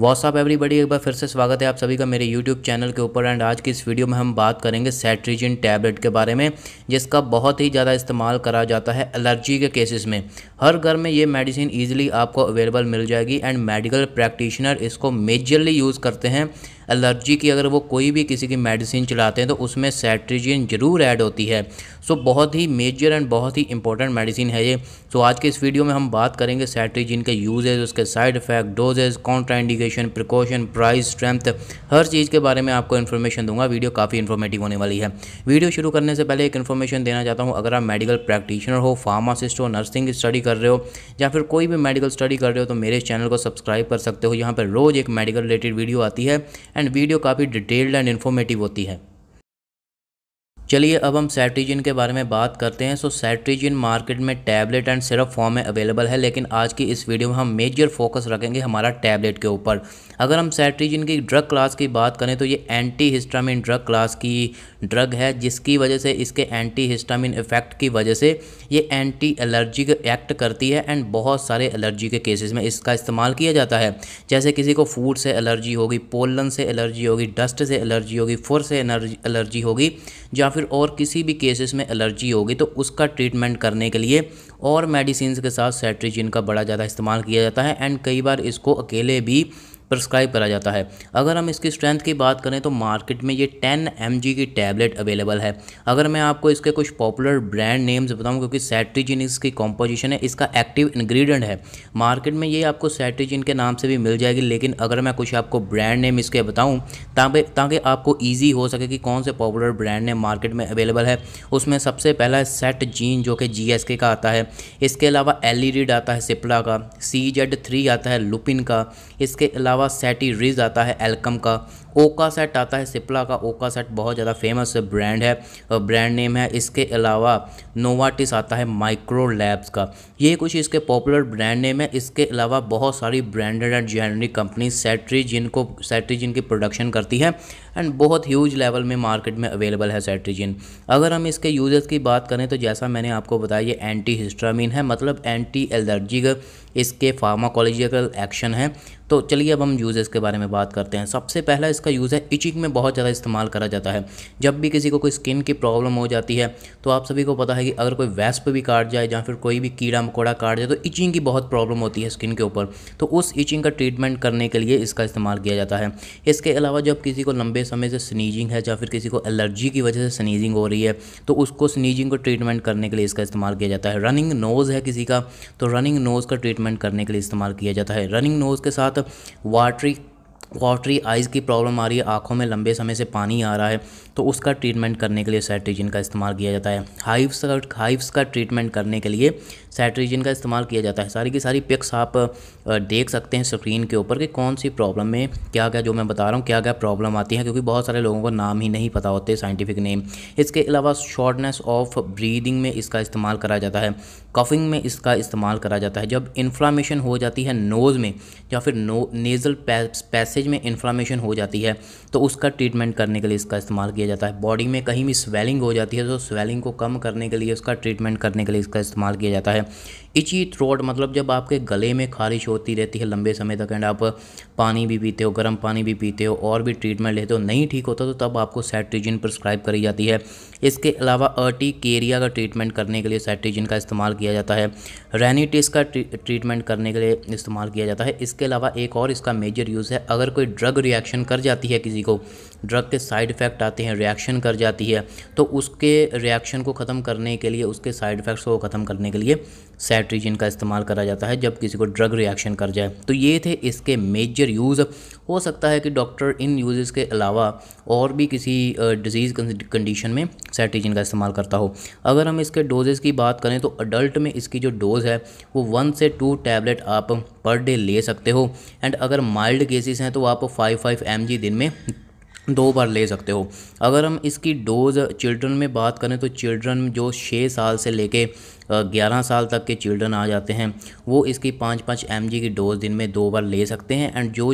WhatsApp everybody एक बार फिर से स्वागत है आप सभी का मेरे यूट्यूब चैनल के ऊपर एंड आज की इस वीडियो में हम बात करेंगे सेट्रीजिन टैबलेट के बारे में जिसका बहुत ही ज़्यादा इस्तेमाल करा जाता है एलर्जी के केसेस में हर घर में ये मेडिसिन ईजिली आपको अवेलेबल मिल जाएगी एंड मेडिकल प्रैक्टिशनर इसको मेजरली यूज़ करते हैं एलर्जी की अगर वो कोई भी किसी की मेडिसिन चलाते हैं तो उसमें सेट्रीजिन ज़रूर ऐड होती है सो बहुत ही मेजर एंड बहुत ही इंपॉर्टेंट मेडिसिन है ये सो आज के इस वीडियो में हम बात करेंगे सैट्रीजिन के यूजेज उसके side effect dosages contraindication precaution price strength हर चीज़ के बारे में आपको इन्फॉर्मेशन दूंगा वीडियो काफ़ी इन्फॉर्मेटिव होने वाली है वीडियो शुरू करने से पहले एक इन्फॉर्मेशन देना चाहता हूँ अगर आप मेडिकल प्रैक्टिशनर हो फार्मासिस्ट हो नर्सिंग स्टडी कर रहे हो या फिर कोई भी मेडिकल स्टडी कर रहे हो तो मेरे चैनल को सब्सक्राइब कर सकते हो यहाँ पर रोज़ एक मेडिकल रिलेटेड वीडियो आती है एंड वीडियो काफ़ी डिटेल्ड एंड इन्फॉर्मेटिव होती है चलिए अब हम सेट्रीजिन के बारे में बात करते हैं सो सेट्रीजिन मार्केट में टैबलेट एंड सिरप फॉर्म में अवेलेबल है लेकिन आज की इस वीडियो में हम मेजर फोकस रखेंगे हमारा टैबलेट के ऊपर अगर हम सेट्रीजिन की ड्रग क्लास की बात करें तो ये एंटी हिस्टामिन ड्रग क्लास की ड्रग है जिसकी वजह से इसके एंटी हिस्टामिन इफेक्ट की वजह से ये एंटी एलर्जिक एक्ट करती है एंड बहुत सारे एलर्जी के केसेस में इसका इस्तेमाल किया जाता है जैसे किसी को फूड से एलर्जी होगी पोलन से एलर्जी होगी डस्ट से एलर्जी होगी फुर से एलर्जी होगी या फिर फिर और किसी भी केसेस में एलर्जी होगी तो उसका ट्रीटमेंट करने के लिए और मेडिसिन के साथ सेट्रीजिन का बड़ा ज़्यादा इस्तेमाल किया जाता है एंड कई बार इसको अकेले भी प्रस्क्राइब करा जाता है अगर हम इसकी स्ट्रेंथ की बात करें तो मार्केट में ये टेन एम की टैबलेट अवेलेबल है अगर मैं आपको इसके कुछ पॉपुलर ब्रांड नेम्स बताऊँ क्योंकि सैट्रीजिन इसकी कॉम्पोजिशन है इसका एक्टिव इन्ग्रीडियंट है मार्केट में ये आपको सैट्रीजिन के नाम से भी मिल जाएगी लेकिन अगर मैं कुछ आपको ब्रांड नेम इसके बताऊँ ताकि ताकि आपको ईजी हो सके कि कौन से पॉपुलर ब्रांड नेम मार्केट में अवेलेबल है उसमें सबसे पहला सेट जीन जो कि जी का आता है इसके अलावा एल e आता है सिपला का सी आता है लुपिन का इसके अलावा अलावा सेटी रिज आता है एल्कम का ओका सेट आता है सिप्ला का ओका सेट बहुत ज़्यादा फेमस ब्रांड है ब्रांड नेम है इसके अलावा नोवाटिस आता है माइक्रो लैब्स का ये कुछ इसके पॉपुलर ब्रांड नेम है इसके अलावा बहुत सारी ब्रांडेड एंड जेनरिक कंपनी सेट्री जिनको सेट्री जिनकी प्रोडक्शन करती है एंड बहुत ह्यूज लेवल में मार्केट में अवेलेबल है सेट्रीजिन अगर हम इसके यूजेस की बात करें तो जैसा मैंने आपको बताया ये एंटी हिस्ट्रामीन है मतलब एंटी एलर्जिक इसके फार्माकोलॉजिकल एक्शन है तो चलिए अब हम यूजेस के बारे में बात करते हैं सबसे पहला इस इसका यूज़ है इचिंग में बहुत ज़्यादा इस्तेमाल करा जाता है जब भी किसी को कोई स्किन की प्रॉब्लम हो जाती है तो आप सभी को पता है कि अगर कोई वैस्प भी काट जाए या फिर कोई भी कीड़ा मकोड़ा काट जाए तो इचिंग की बहुत प्रॉब्लम होती है स्किन के ऊपर तो उस इचिंग का ट्रीटमेंट करने के लिए इसका इस्तेमाल किया जाता है इसके अलावा जब किसी को लंबे समय से स्नीजिंग है या फिर किसी को एलर्जी की वजह से स्नीजिंग हो रही है तो उसको स्नीजिंग को ट्रीटमेंट करने के लिए इसका इस्तेमाल किया जाता है रनिंग नोज़ है किसी का तो रनिंग नोज़ का ट्रीटमेंट करने के लिए इस्तेमाल किया जाता है रनिंग नोज़ के साथ वाटरी वाटरी आइज़ की प्रॉब्लम आ रही है आँखों में लंबे समय से पानी आ रहा है तो उसका ट्रीटमेंट करने के लिए सैट्रीजिन का इस्तेमाल किया जाता है हाइव्स का हाइव्स का ट्रीटमेंट करने के लिए सैट्रीजिन का इस्तेमाल किया जाता है सारी की सारी पिक्स आप देख सकते हैं स्क्रीन के ऊपर कि कौन सी प्रॉब्लम में क्या क्या जो मैं बता रहा हूँ क्या क्या प्रॉब्लम आती है क्योंकि बहुत सारे लोगों को नाम ही नहीं पता होते साइंटिफिक नेम इसके अलावा शॉर्टनेस ऑफ ब्रीदिंग में इसका इस्तेमाल करा जाता है कफिंग में इसका इस्तेमाल करा जाता है जब इन्फ्लामेशन हो जाती है नोज़ में या फिर नो नेज़ल पैसेज मैसेज में इन्फ्लामेशन हो जाती है तो उसका ट्रीटमेंट करने के लिए इसका इस्तेमाल किया जाता है बॉडी में कहीं भी स्वेलिंग हो जाती है तो स्वेलिंग को कम करने के लिए उसका ट्रीटमेंट करने के लिए इसका इस्तेमाल किया जाता है इची थ्रोट मतलब जब आपके गले में खारिश होती रहती है लंबे समय तक एंड आप पानी भी पीते हो गर्म पानी भी पीते हो और भी ट्रीटमेंट लेते हो नहीं ठीक होता तो तब आपको सैट्रीजिन प्रिस्क्राइब करी जाती है इसके अलावा अर्टिकेरिया का ट्रीटमेंट करने के लिए सैट्रीजिन का इस्तेमाल किया जाता है रेनिटिस का ट्रीटमेंट करने के लिए इस्तेमाल किया जाता है इसके अलावा एक और इसका मेजर यूज़ है अगर अगर कोई ड्रग रिएक्शन कर जाती है किसी को ड्रग के साइड इफ़ेक्ट आते हैं रिएक्शन कर जाती है तो उसके रिएक्शन को ख़त्म करने के लिए उसके साइड इफ़ेक्ट्स को ख़त्म करने के लिए सैट्रीजिन का इस्तेमाल करा जाता है जब किसी को ड्रग रिएक्शन कर जाए तो ये थे इसके मेजर यूज़ हो सकता है कि डॉक्टर इन यूजेस के अलावा और भी किसी डिजीज़ कंडीशन में सेट्रीजन का इस्तेमाल करता हो अगर हम इसके डोजेज़ की बात करें तो अडल्ट में इसकी जो डोज़ है वो वन से टू टैबलेट आप पर डे ले सकते हो एंड अगर माइल्ड केसेस हैं तो आप फाइव फाइव एम दिन में दो बार ले सकते हो अगर हम इसकी डोज़ चिल्ड्रन में बात करें तो चिल्ड्रन जो छः साल से लेके ग्यारह साल तक के चिल्ड्रन आ जाते हैं वो इसकी पाँच पाँच एम की डोज दिन में दो बार ले सकते हैं एंड जो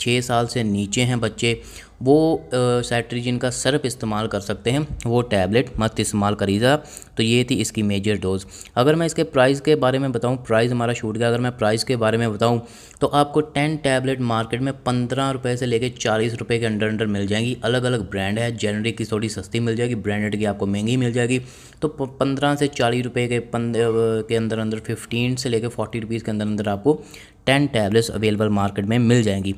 छः साल से नीचे हैं बच्चे वो सैट्रीजिन का सिर्फ इस्तेमाल कर सकते हैं वो टैबलेट मत इस्तेमाल करिएगा तो ये थी इसकी मेजर डोज अगर मैं इसके प्राइस के बारे में बताऊँ प्राइस हमारा छूट गया अगर मैं प्राइस के बारे में बताऊँ तो आपको टेन टैबलेट मार्केट में पंद्रह रुपये से लेके चालीस रुपये के अंडर अंडर मिल जाएंगी अलग अलग ब्रांड है जेनरिक की थोड़ी सस्ती मिल जाएगी ब्रांडेड की आपको महंगी मिल जाएगी तो पंद्रह से चालीस रुपये के के अंदर अंदर फिफ्टीन से लेकर फोर्टी रुपीज़ के अंदर अंदर आपको टेन टैबलेट्स अवेलेबल मार्केट में मिल जाएंगी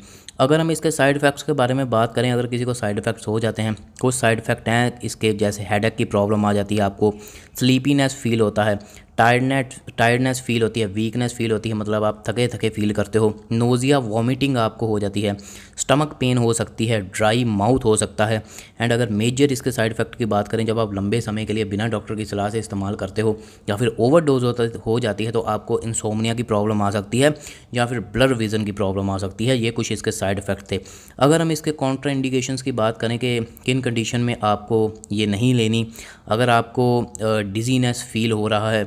अगर हम इसके साइड इफ़ेक्ट्स के बारे में बात करें अगर किसी को साइड इफ़ेक्ट्स हो जाते हैं कुछ साइड इफ़ेक्ट हैं इसके जैसे हेडेक की प्रॉब्लम आ जाती है आपको स्लीपीनेस फील होता है टायर्डनेट टायर्डनेस फील होती है वीकनेस फील होती है मतलब आप थके थके फील करते हो नोज़िया वॉमिटिंग आपको हो जाती है स्टमक पेन हो सकती है ड्राई माउथ हो सकता है एंड अगर मेजर इसके साइड इफेक्ट की बात करें जब आप लंबे समय के लिए बिना डॉक्टर की सलाह से इस्तेमाल करते हो या फिर ओवर डोज होता हो जाती है तो आपको इंसोमिया की प्रॉब्लम आ सकती है या फिर ब्लर विज़न की प्रॉब्लम आ सकती है ये कुछ इसके साइड इफेक्ट थे अगर हम इसके कॉन्ट्रा इंडिकेशन की बात करें कि किन कंडीशन में आपको ये नहीं लेनी अगर आपको डिजीनेस फील हो रहा है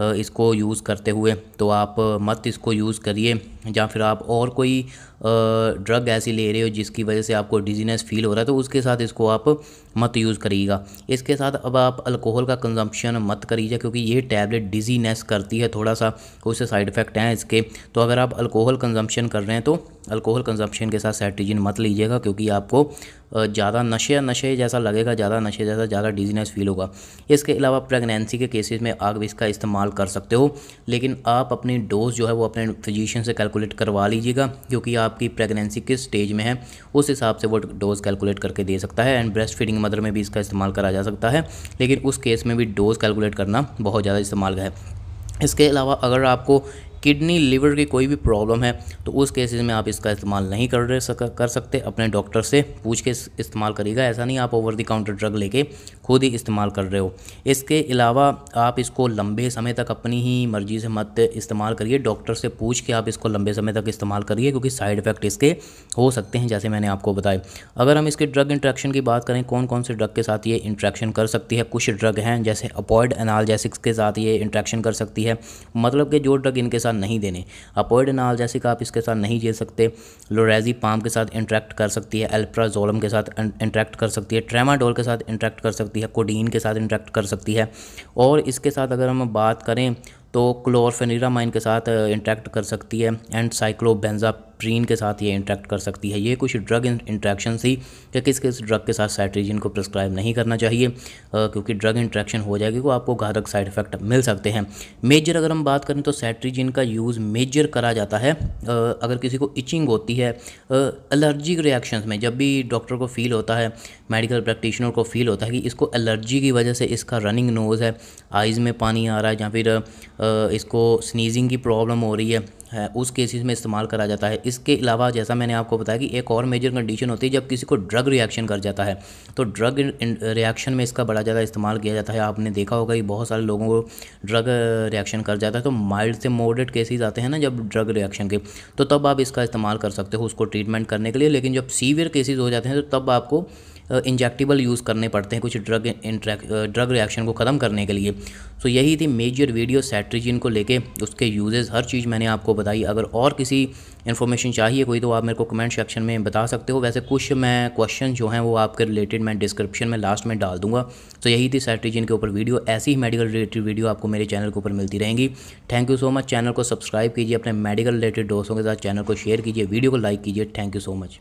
इसको यूज़ करते हुए तो आप मत इसको यूज़ करिए या फिर आप और कोई ड्रग ऐसी ले रहे हो जिसकी वजह से आपको डिजीनेस फील हो रहा है तो उसके साथ इसको आप मत यूज़ करिएगा इसके साथ अब आप अल्कोहल का कंजम्पशन मत करिएगा क्योंकि ये टैबलेट डिजीनेस करती है थोड़ा सा उससे साइड इफ़ेक्ट हैं इसके तो अगर आप अल्कोहल कंजम्पशन कर रहे हैं तो अल्कोहल कंजम्पशन के साथ सेट्रिजिन मत लीजिएगा क्योंकि आपको ज़्यादा नशे नशे जैसा लगेगा ज़्यादा नशे जैसा ज़्यादा डिजीनेस फील होगा इसके अलावा प्रेगनेंसी के केसेस में आग इसका इस्तेमाल इस्तेमाल कर सकते हो लेकिन आप अपनी डोज़ जो है वो अपने फिजिशियन से कैलकुलेट करवा लीजिएगा क्योंकि आपकी प्रेगनेंसी किस स्टेज में है उस हिसाब से वो डोज़ कैलकुलेट करके दे सकता है एंड ब्रेस्ट फीडिंग मदर में भी इसका इस्तेमाल करा जा सकता है लेकिन उस केस में भी डोज़ कैलकुलेट करना बहुत ज़्यादा इस्तेमाल है इसके अलावा अगर आपको किडनी लिवर की कोई भी प्रॉब्लम है तो उस केसेस में आप इसका इस्तेमाल नहीं कर सक, कर सकते अपने डॉक्टर से पूछ के इस्तेमाल करिएगा ऐसा नहीं आप ओवर दी काउंटर ड्रग लेके खुद ही इस्तेमाल कर रहे हो इसके अलावा आप इसको लंबे समय तक अपनी ही मर्ज़ी से मत इस्तेमाल करिए डॉक्टर से पूछ के आप इसको लंबे समय तक इस्तेमाल करिए क्योंकि साइड इफ़ेक्ट इसके हो सकते हैं जैसे मैंने आपको बताया अगर हम इसके ड्रग इंट्रैक्शन की बात करें कौन कौन से ड्रग के साथ ये इंट्रैक्शन कर सकती है कुछ ड्रग हैं जैसे अपॉइड एनालजैसिक्स के साथ ये इंट्रैक्शन कर सकती है मतलब कि जो ड्रग इनके साथ नहीं देने अपॉइड एनालजैसिक आप इसके साथ नहीं दे सकते लोरेजी पाम के साथ इंट्रैक्ट कर सकती है एल्प्राजोलम के साथ इंट्रैक्ट कर सकती है ट्रेमाडोल के साथ इंट्रैक्ट कर सकती है सकती है कोडीन के साथ इंटरेक्ट कर सकती है और इसके साथ अगर हम बात करें तो क्लोरफेनिरामाइन के साथ इंटरेक्ट uh, कर सकती है एंड साइक्लोबेंजा ट्रीन के साथ ये इंट्रैक्ट कर सकती है ये कुछ ड्रग इंट्रैक्शन थी कि किस किस ड्रग के साथ साइट्रीजिन को प्रिस्क्राइब नहीं करना चाहिए आ, क्योंकि ड्रग इंट्रैक्शन हो जाएगी तो आपको घातक साइड इफेक्ट मिल सकते हैं मेजर अगर हम बात करें तो साइट्रीजिन का यूज़ मेजर करा जाता है आ, अगर किसी को इचिंग होती है एलर्जिक रिएक्शंस में जब भी डॉक्टर को फील होता है मेडिकल प्रैक्टिशनर को फील होता है कि इसको एलर्जी की वजह से इसका रनिंग नोज़ है आइज़ में पानी आ रहा है या फिर इसको स्नीजिंग की प्रॉब्लम हो रही है, है उस केसेस में इस्तेमाल करा जाता है इसके अलावा जैसा मैंने आपको बताया कि एक और मेजर कंडीशन होती है जब किसी को ड्रग रिएक्शन कर जाता है तो ड्रग रिएक्शन में इसका बड़ा ज़्यादा इस्तेमाल किया जाता है आपने देखा होगा कि बहुत सारे लोगों को ड्रग रिएक्शन कर जाता है तो माइल्ड से मोडेड केसेज आते हैं ना जब ड्रग रिएक्शन के तो तब आप इसका इस्तेमाल कर सकते हो उसको ट्रीटमेंट करने के लिए लेकिन जब सीवियर केसेज हो जाते हैं तो तब आपको इंजेक्टेबल यूज़ करने पड़ते हैं कुछ ड्रग ड्रग रिएक्शन को ख़त्म करने के लिए so, यही थी मेजर वीडियो सेट्रीजिन को लेके उसके यूजेज़ हर चीज़ मैंने आपको बताई अगर और किसी इन्फॉर्मेशन चाहिए कोई तो आप मेरे को कमेंट सेक्शन में बता सकते हो वैसे कुछ मैं क्वेश्चन जो हैं वो आपके रिलेटेड मैं डिस्क्रिप्शन में लास्ट में डाल दूंगा so, यही थी सेट्रीजिन के ऊपर वीडियो ऐसी ही मेडिकल रिलेटेड वीडियो आपको मेरे चैनल के ऊपर मिलती रहेंगी thank you so much channel को सब्सक्राइब कीजिए अपने मेडिकल रिलेटेड दोस्तों के साथ चैनल को शेयर कीजिए वीडियो को लाइक कीजिए थैंक यू सो मच